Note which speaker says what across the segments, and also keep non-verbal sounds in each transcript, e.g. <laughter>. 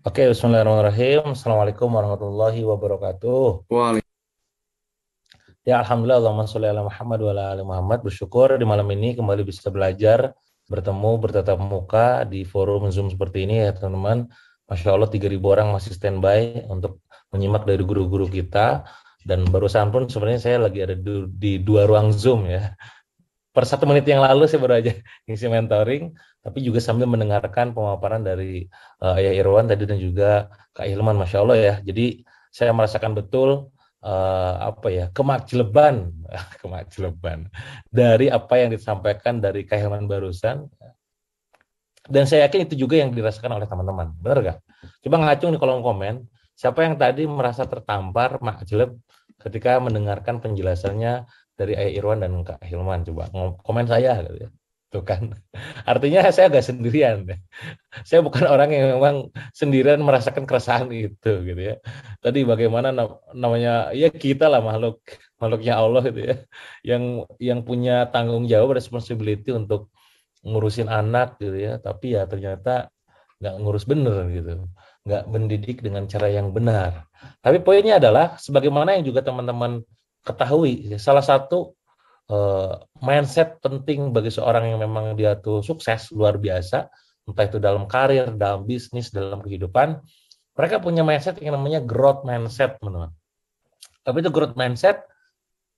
Speaker 1: Oke, bismillahirrahmanirrahim. Assalamualaikum warahmatullahi wabarakatuh. Waalaikumsalam. Ya, Alhamdulillah, Allahumma sholli ala Muhammad wa ala Muhammad. Bersyukur di malam ini kembali bisa belajar, bertemu, bertatap muka di forum Zoom seperti ini ya teman-teman. Masya Allah 3.000 orang masih standby untuk menyimak dari guru-guru kita. Dan barusan pun sebenarnya saya lagi ada di dua ruang Zoom ya per satu menit yang lalu saya baru aja <laughs> ngisi mentoring, tapi juga sambil mendengarkan pemaparan dari uh, Ayah Irwan tadi dan juga Kak Hilman, masya Allah ya. Jadi saya merasakan betul uh, apa ya kemakjeleban, <laughs> kemakjeleban dari apa yang disampaikan dari Kak Hilman barusan. Dan saya yakin itu juga yang dirasakan oleh teman-teman, benar gak? Coba ngacung di kolom komen, siapa yang tadi merasa tertampar makjeleb ketika mendengarkan penjelasannya dari Ayah Irwan dan Kak Hilman coba komen saya gitu ya. Tuh kan. <laughs> Artinya saya agak sendirian. <laughs> Saya bukan orang yang memang sendirian merasakan keresahan itu gitu ya. Tadi bagaimana namanya ya kita lah makhluk makhluknya Allah gitu ya. Yang yang punya tanggung jawab responsibility untuk ngurusin anak gitu ya, tapi ya ternyata nggak ngurus bener gitu nggak mendidik dengan cara yang benar. Tapi poinnya adalah sebagaimana yang juga teman-teman ketahui salah satu uh, mindset penting bagi seorang yang memang dia tuh sukses luar biasa entah itu dalam karir, dalam bisnis, dalam kehidupan, mereka punya mindset yang namanya growth mindset, teman-teman. Tapi itu growth mindset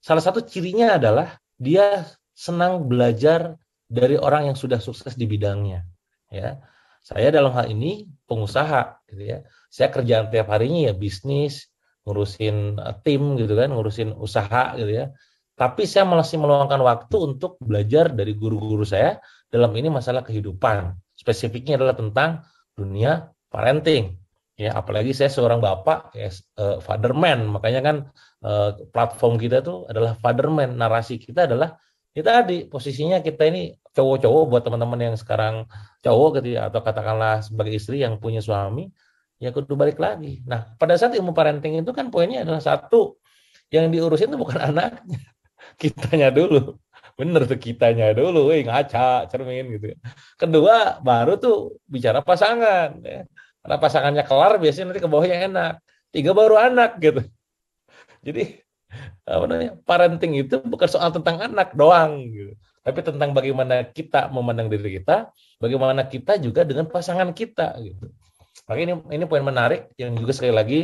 Speaker 1: salah satu cirinya adalah dia senang belajar dari orang yang sudah sukses di bidangnya, ya. Saya dalam hal ini pengusaha, gitu ya. Saya kerjaan tiap harinya ya bisnis, ngurusin uh, tim gitu kan, ngurusin usaha gitu ya. Tapi saya masih meluangkan waktu untuk belajar dari guru-guru saya dalam ini masalah kehidupan. Spesifiknya adalah tentang dunia parenting. Ya, apalagi saya seorang bapak, ya, uh, fatherman, makanya kan uh, platform kita tuh adalah fatherman. Narasi kita adalah kita ya tadi posisinya kita ini cowok-cowok buat teman-teman yang sekarang cowok gitu ya atau katakanlah sebagai istri yang punya suami ya kudu balik lagi. Nah, pada saat ilmu parenting itu kan poinnya adalah satu, yang diurusin itu bukan <laughs> anaknya, kitanya dulu. Bener tuh kitanya dulu, eh ngaca, cermin gitu. Ya. Kedua, baru tuh bicara pasangan. Ya. Karena pasangannya kelar, biasanya nanti ke bawahnya enak. Tiga baru anak gitu. Jadi, apa namanya, parenting itu bukan soal tentang anak doang gitu. Tapi tentang bagaimana kita memandang diri kita, bagaimana kita juga dengan pasangan kita gitu Makanya ini ini poin menarik yang juga sekali lagi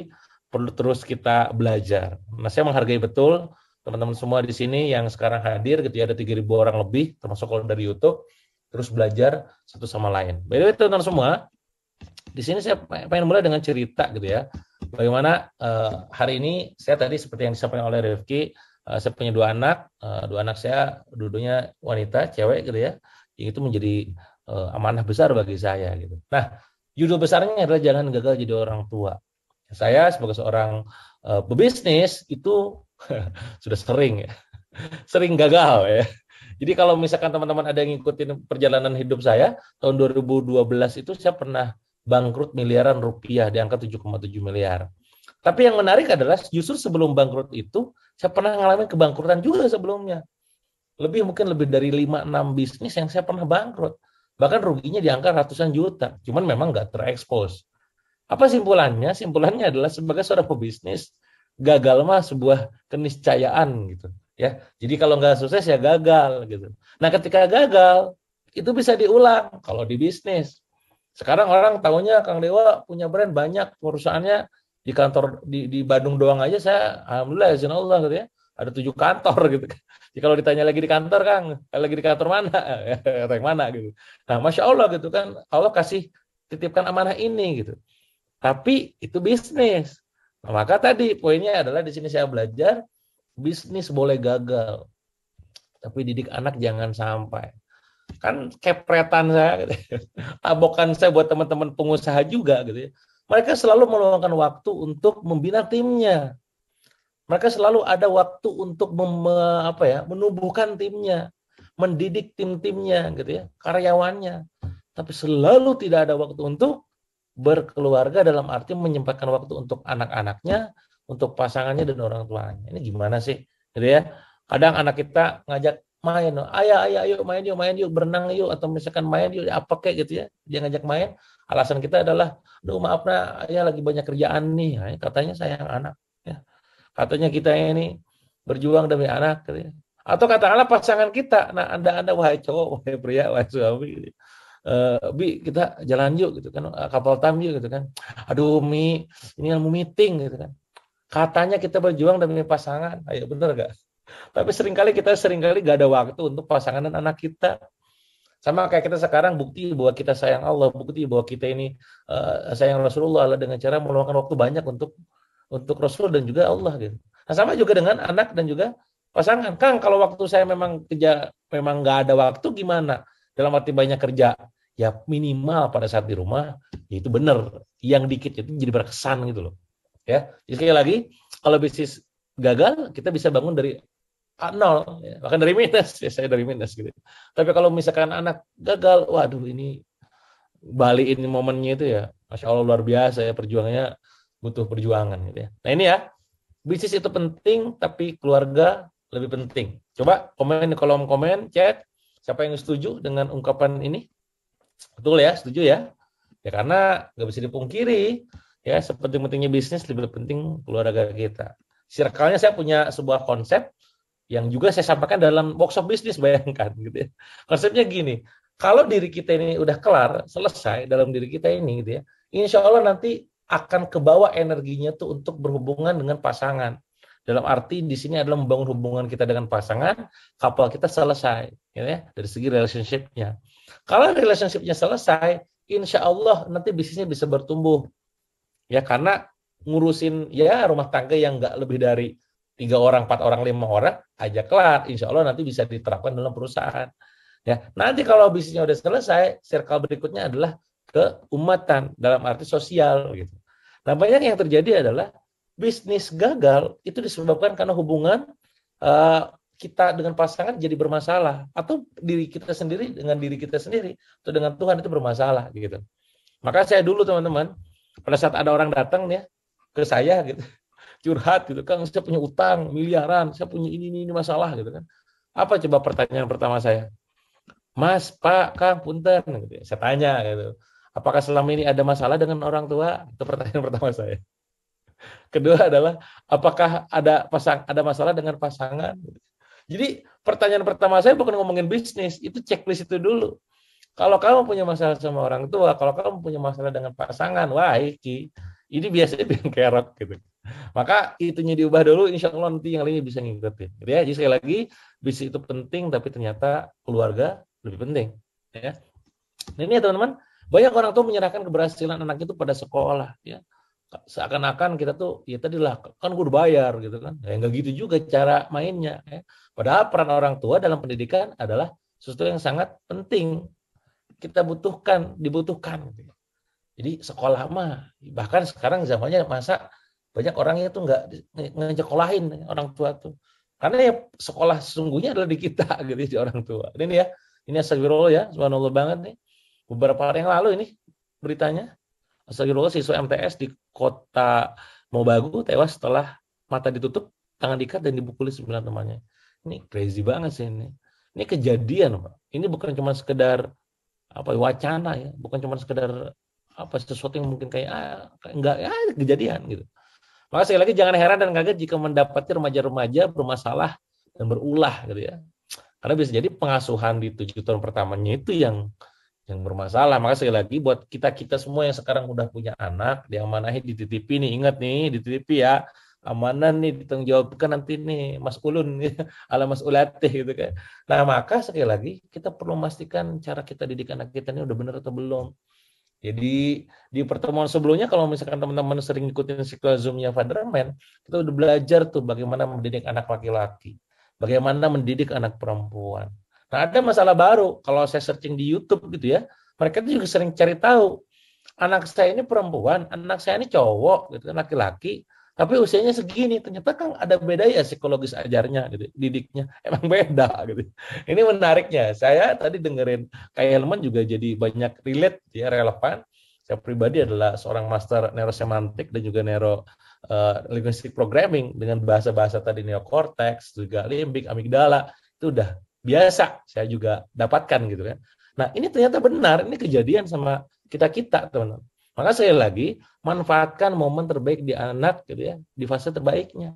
Speaker 1: perlu terus kita belajar. Nah, saya menghargai betul teman-teman semua di sini yang sekarang hadir gitu ya ada 3000 orang lebih termasuk kalau dari YouTube terus belajar satu sama lain. By the way teman-teman semua, di sini saya pengen mulai dengan cerita gitu ya. Bagaimana uh, hari ini saya tadi seperti yang disampaikan oleh Rifki, uh, saya punya dua anak, uh, dua anak saya duduknya wanita, cewek gitu ya. Yang itu menjadi uh, amanah besar bagi saya gitu. Nah, judul besarnya adalah jangan gagal jadi orang tua. Saya sebagai seorang uh, pebisnis itu <laughs> sudah sering ya, <laughs> sering gagal ya. Jadi kalau misalkan teman-teman ada yang ngikutin perjalanan hidup saya, tahun 2012 itu saya pernah bangkrut miliaran rupiah di angka 7,7 miliar. Tapi yang menarik adalah justru sebelum bangkrut itu, saya pernah mengalami kebangkrutan juga sebelumnya. Lebih mungkin lebih dari 5-6 bisnis yang saya pernah bangkrut Bahkan ruginya di angka ratusan juta. Cuman memang nggak terekspos. Apa simpulannya? Simpulannya adalah sebagai seorang pebisnis, gagal mah sebuah keniscayaan gitu. ya. Jadi kalau nggak sukses ya gagal gitu. Nah ketika gagal, itu bisa diulang kalau di bisnis. Sekarang orang tahunya Kang Dewa punya brand banyak, perusahaannya di kantor di, di Bandung doang aja saya alhamdulillah izin Allah gitu ya ada tujuh kantor gitu kan. Jadi kalau ditanya lagi di kantor Kang, eh, lagi di kantor mana? <laughs> yang mana gitu. Nah, Masya Allah gitu kan, Allah kasih titipkan amanah ini gitu. Tapi itu bisnis. Nah, maka tadi poinnya adalah di sini saya belajar bisnis boleh gagal, tapi didik anak jangan sampai. Kan kepretan saya, gitu. Ya. <laughs> abokan saya buat teman-teman pengusaha juga gitu ya. Mereka selalu meluangkan waktu untuk membina timnya mereka selalu ada waktu untuk mem, apa ya menumbuhkan timnya mendidik tim-timnya gitu ya karyawannya tapi selalu tidak ada waktu untuk berkeluarga dalam arti menyempatkan waktu untuk anak-anaknya untuk pasangannya dan orang tuanya ini gimana sih gitu ya kadang anak kita ngajak main ayah ayah ayo main yuk main yuk berenang yuk atau misalkan main yuk apa kayak gitu ya dia ngajak main alasan kita adalah aduh maaf nah ayah lagi banyak kerjaan nih nah, katanya sayang anak Katanya kita ini berjuang demi anak. Gitu. Atau katakanlah pasangan kita, nah anda anda wahai cowok, wahai pria, wahai suami, gitu. e, bi kita jalan yuk gitu kan eh, kapal tam yuk gitu kan aduh mi ini mau meeting gitu kan katanya kita berjuang demi pasangan ayo bener gak tapi seringkali kita seringkali gak ada waktu untuk pasangan dan anak kita sama kayak kita sekarang bukti bahwa kita sayang Allah bukti bahwa kita ini uh, sayang Rasulullah dengan cara meluangkan waktu banyak untuk untuk Rasul dan juga Allah gitu. Nah, sama juga dengan anak dan juga pasangan. Kang, kalau waktu saya memang kerja memang nggak ada waktu gimana? Dalam arti banyak kerja, ya minimal pada saat di rumah ya itu benar. Yang dikit itu jadi berkesan gitu loh. Ya, jadi sekali lagi kalau bisnis gagal kita bisa bangun dari nol, ya. bahkan dari minus. Ya, saya dari minus gitu. Tapi kalau misalkan anak gagal, waduh ini balikin momennya itu ya, masya Allah luar biasa ya perjuangannya butuh perjuangan gitu ya. Nah ini ya, bisnis itu penting tapi keluarga lebih penting. Coba komen di kolom komen, chat siapa yang setuju dengan ungkapan ini? Betul ya, setuju ya? Ya karena nggak bisa dipungkiri ya seperti pentingnya bisnis lebih penting keluarga kita. circle saya punya sebuah konsep yang juga saya sampaikan dalam workshop bisnis <laughs> bayangkan gitu ya. Konsepnya gini, kalau diri kita ini udah kelar, selesai dalam diri kita ini gitu ya. Insya Allah nanti akan kebawa energinya tuh untuk berhubungan dengan pasangan. Dalam arti di sini adalah membangun hubungan kita dengan pasangan, kapal kita selesai, gitu ya, dari segi relationshipnya. Kalau relationshipnya selesai, insya Allah nanti bisnisnya bisa bertumbuh, ya karena ngurusin ya rumah tangga yang nggak lebih dari tiga orang, empat orang, lima orang aja kelar. Insya Allah nanti bisa diterapkan dalam perusahaan. Ya, nanti kalau bisnisnya udah selesai, circle berikutnya adalah keumatan dalam arti sosial gitu. Nah, banyak yang terjadi adalah bisnis gagal itu disebabkan karena hubungan uh, kita dengan pasangan jadi bermasalah atau diri kita sendiri dengan diri kita sendiri atau dengan Tuhan itu bermasalah gitu. Maka saya dulu teman-teman pada saat ada orang datang ya, ke saya gitu <laughs> curhat gitu kan saya punya utang miliaran saya punya ini ini, ini masalah gitu kan apa coba pertanyaan pertama saya Mas Pak Kang Punten gitu ya. saya tanya gitu Apakah selama ini ada masalah dengan orang tua? Itu pertanyaan <laughs> pertama saya. Kedua adalah apakah ada pasang ada masalah dengan pasangan? Jadi pertanyaan pertama saya bukan ngomongin bisnis, itu checklist itu dulu. Kalau kamu punya masalah sama orang tua, kalau kamu punya masalah dengan pasangan, wah iki, ini biasanya <laughs> bikin kerok gitu. Maka itunya diubah dulu, insya Allah nanti yang lainnya bisa ngikutin. Gitu ya. Jadi sekali lagi, bisnis itu penting, tapi ternyata keluarga lebih penting. Ya. Nah, ini ya teman-teman, banyak orang tuh menyerahkan keberhasilan anak itu pada sekolah, ya. Seakan-akan kita tuh, ya tadi lah kan gue udah bayar gitu kan. Ya enggak gitu juga cara mainnya. Ya. Padahal peran orang tua dalam pendidikan adalah sesuatu yang sangat penting. Kita butuhkan, dibutuhkan. Gitu. Jadi sekolah mah, bahkan sekarang zamannya masa banyak orang itu nggak ngejekolahin orang tua tuh. Karena ya sekolah sesungguhnya adalah di kita <laughs> gitu di orang tua. Ini ya, ini asal ya, subhanallah banget nih beberapa hari yang lalu ini beritanya Astagfirullah siswa MTS di kota Mobagu tewas setelah mata ditutup tangan diikat dan dibukuli sembilan temannya ini crazy banget sih ini ini kejadian pak ini bukan cuma sekedar apa wacana ya bukan cuma sekedar apa sesuatu yang mungkin kayak ah, enggak ya kejadian gitu maka sekali lagi jangan heran dan kaget jika mendapati remaja-remaja bermasalah dan berulah gitu ya karena bisa jadi pengasuhan di tujuh tahun pertamanya itu yang yang bermasalah. Maka sekali lagi buat kita-kita semua yang sekarang udah punya anak, yang di TTP nih, ingat nih, di TTP ya. amanah nih ditanggungjawabkan nanti nih Mas Ulun <laughs> ala Mas Ulatih gitu kan. Nah, maka sekali lagi kita perlu memastikan cara kita didik anak kita ini udah benar atau belum. Jadi di pertemuan sebelumnya kalau misalkan teman-teman sering ikutin siklus Zoom-nya Fatherman, kita udah belajar tuh bagaimana mendidik anak laki-laki, bagaimana mendidik anak perempuan. Nah, ada masalah baru kalau saya searching di YouTube gitu ya. Mereka itu juga sering cari tahu anak saya ini perempuan, anak saya ini cowok gitu kan laki-laki, tapi usianya segini. Ternyata kan ada beda ya psikologis ajarnya gitu, didiknya <laughs> emang beda gitu. Ini menariknya. Saya tadi dengerin kayak Helman juga jadi banyak relate ya relevan. Saya pribadi adalah seorang master neurosemantik dan juga neuro uh, linguistic programming dengan bahasa-bahasa tadi neokortex, juga limbik, amigdala itu udah biasa saya juga dapatkan gitu kan. Nah ini ternyata benar, ini kejadian sama kita-kita teman-teman. Maka saya lagi, manfaatkan momen terbaik di anak gitu ya, di fase terbaiknya.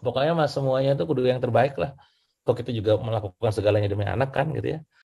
Speaker 1: Pokoknya mas semuanya itu kudu yang terbaik lah. Kok kita juga melakukan segalanya demi anak kan gitu ya.